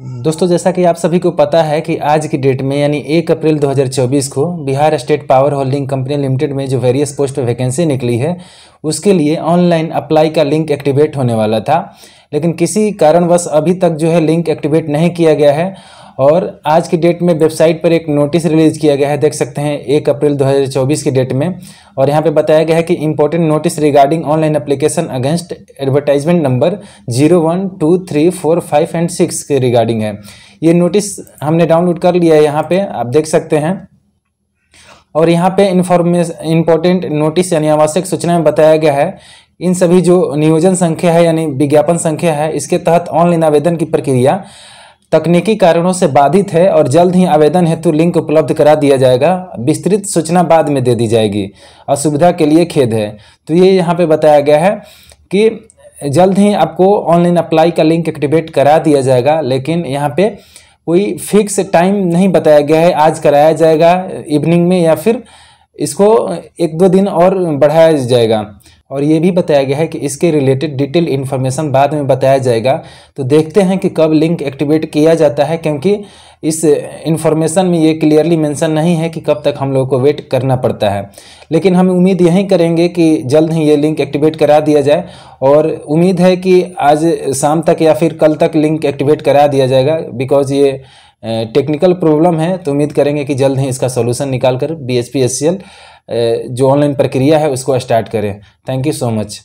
दोस्तों जैसा कि आप सभी को पता है कि आज की डेट में यानी एक अप्रैल 2024 को Bihar state power holding company limited में जो वेरियस पोस्ट पर वैकेंसी निकली है उसके लिए ऑनलाइन अप्लाई का लिंक एक्टिवेट होने वाला था लेकिन किसी कारणवश अभी तक जो है लिंक एक्टिवेट नहीं किया गया है और आज की डेट में वेबसाइट पर एक नोटिस रिलीज़ किया गया है देख सकते हैं एक अप्रैल 2024 की डेट में और यहाँ पे बताया गया है कि important notice regarding online application against advertisement number zero one two three four five and six के रिगार्डिंग है ये नोटिस हमने डाउनलोड कर लिया है यहाँ पर आप देख सकते हैं और यहाँ पे इन्फॉर्मेशन इम्पोर्टेंट नोटिस यानी आवश्यक सूचना में बताया गया है इन सभी जो नियोजन संख्या है यानी विज्ञापन संख्या है इसके तहत ऑनलाइन आवेदन की प्रक्रिया तकनीकी कारणों से बाधित है और जल्द ही आवेदन हेतु लिंक उपलब्ध करा दिया जाएगा विस्तृत सूचना बाद में दे दी जाएगी असुविधा के लिए खेद है तो ये यहाँ पे बताया गया है कि जल्द ही आपको ऑनलाइन अप्लाई का लिंक एक्टिवेट करा दिया जाएगा लेकिन यहाँ पे कोई फिक्स टाइम नहीं बताया गया है आज कराया जाएगा इवनिंग में या फिर इसको एक दो दिन और बढ़ाया जाएगा और ये भी बताया गया है कि इसके रिलेटेड डिटेल इन्फॉर्मेशन बाद में बताया जाएगा तो देखते हैं कि कब लिंक एक्टिवेट किया जाता है क्योंकि इस इन्फॉर्मेशन में ये क्लियरली मेंशन नहीं है कि कब तक हम लोग को वेट करना पड़ता है लेकिन हम उम्मीद यही करेंगे कि जल्द ही ये लिंक एक्टिवेट करा दिया जाए और उम्मीद है कि आज शाम तक या फिर कल तक लिंक एक्टिवेट करा दिया जाएगा बिकॉज ये टेक्निकल प्रॉब्लम है तो उम्मीद करेंगे कि जल्द ही इसका सोल्यूशन निकाल कर बी एच जो ऑनलाइन प्रक्रिया है उसको स्टार्ट करें थैंक यू सो मच